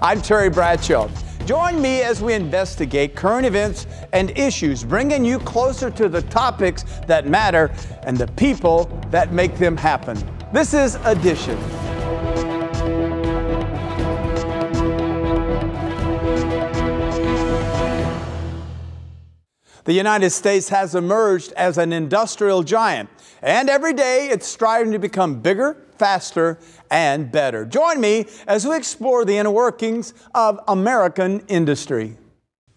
I'm Terry Bradshaw. Join me as we investigate current events and issues, bringing you closer to the topics that matter and the people that make them happen. This is Addition. The United States has emerged as an industrial giant, and every day it's striving to become bigger faster, and better. Join me as we explore the inner workings of American industry.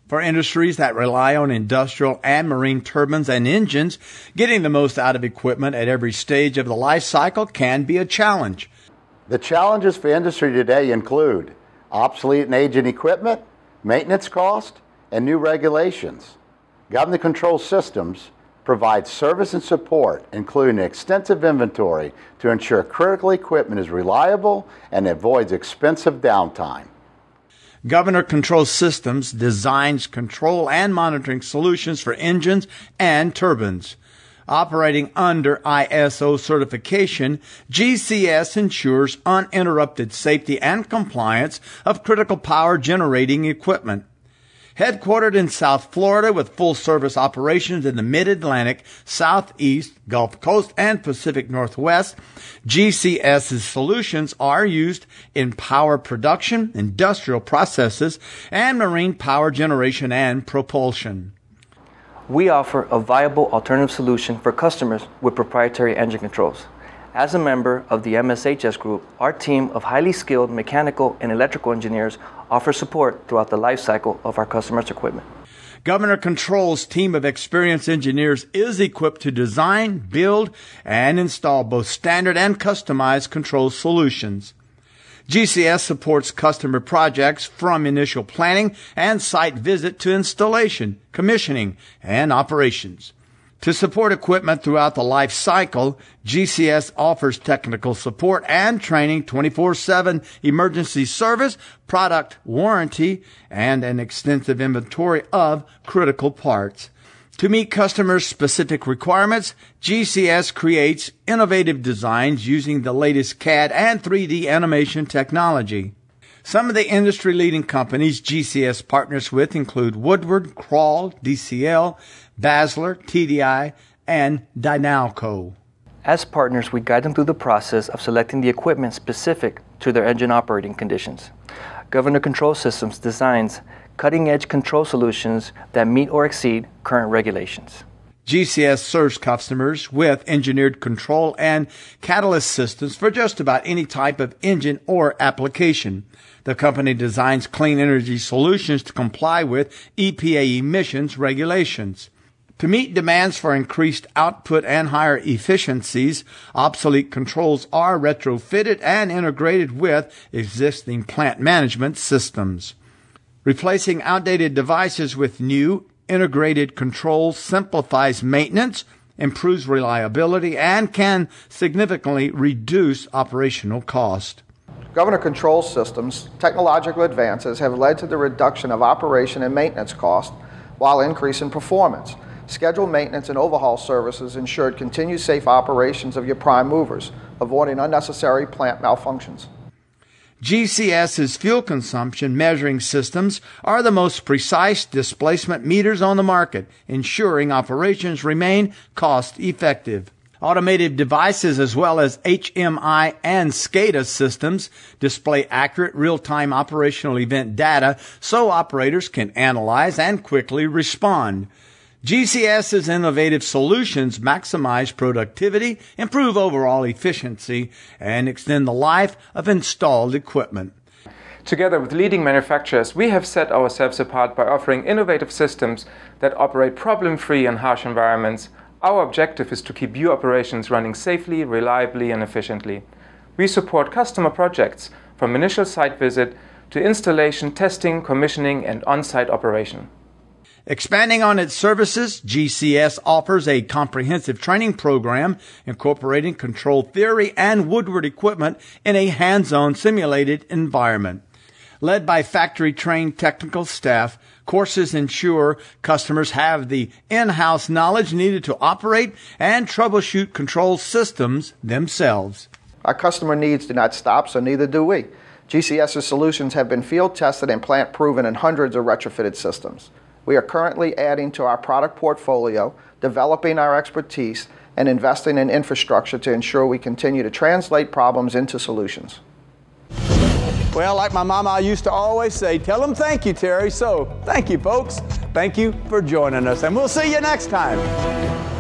For industries that rely on industrial and marine turbines and engines, getting the most out of equipment at every stage of the life cycle can be a challenge. The challenges for industry today include obsolete and aging equipment, maintenance cost, and new regulations. Government control systems provides service and support, including extensive inventory to ensure critical equipment is reliable and avoids expensive downtime. Governor Control Systems designs control and monitoring solutions for engines and turbines. Operating under ISO certification, GCS ensures uninterrupted safety and compliance of critical power generating equipment. Headquartered in South Florida with full service operations in the Mid Atlantic, Southeast, Gulf Coast, and Pacific Northwest, GCS's solutions are used in power production, industrial processes, and marine power generation and propulsion we offer a viable alternative solution for customers with proprietary engine controls. As a member of the MSHS group, our team of highly skilled mechanical and electrical engineers offer support throughout the life cycle of our customers' equipment. Governor Control's team of experienced engineers is equipped to design, build, and install both standard and customized control solutions. GCS supports customer projects from initial planning and site visit to installation, commissioning, and operations. To support equipment throughout the life cycle, GCS offers technical support and training 24-7 emergency service, product warranty, and an extensive inventory of critical parts. To meet customers' specific requirements, GCS creates innovative designs using the latest CAD and 3D animation technology. Some of the industry leading companies GCS partners with include Woodward, Crawl, DCL, Basler, TDI, and Dynalco. As partners, we guide them through the process of selecting the equipment specific to their engine operating conditions. Governor Control Systems designs cutting edge control solutions that meet or exceed current regulations. GCS serves customers with engineered control and catalyst systems for just about any type of engine or application. The company designs clean energy solutions to comply with EPA emissions regulations. To meet demands for increased output and higher efficiencies, obsolete controls are retrofitted and integrated with existing plant management systems. Replacing outdated devices with new, integrated controls simplifies maintenance, improves reliability, and can significantly reduce operational cost. Governor control systems, technological advances have led to the reduction of operation and maintenance costs while increasing performance. Scheduled maintenance and overhaul services ensured continued safe operations of your prime movers, avoiding unnecessary plant malfunctions. GCS's fuel consumption measuring systems are the most precise displacement meters on the market, ensuring operations remain cost effective. Automated devices as well as HMI and SCADA systems display accurate real-time operational event data so operators can analyze and quickly respond. GCS's innovative solutions maximize productivity, improve overall efficiency, and extend the life of installed equipment. Together with leading manufacturers, we have set ourselves apart by offering innovative systems that operate problem-free in harsh environments our objective is to keep your operations running safely, reliably and efficiently. We support customer projects from initial site visit to installation, testing, commissioning and on-site operation. Expanding on its services, GCS offers a comprehensive training program incorporating control theory and Woodward equipment in a hands-on simulated environment. Led by factory trained technical staff, courses ensure customers have the in-house knowledge needed to operate and troubleshoot control systems themselves. Our customer needs do not stop, so neither do we. GCS's solutions have been field tested and plant proven in hundreds of retrofitted systems. We are currently adding to our product portfolio, developing our expertise, and investing in infrastructure to ensure we continue to translate problems into solutions. Well, like my mama, I used to always say, tell them thank you, Terry. So thank you, folks. Thank you for joining us, and we'll see you next time.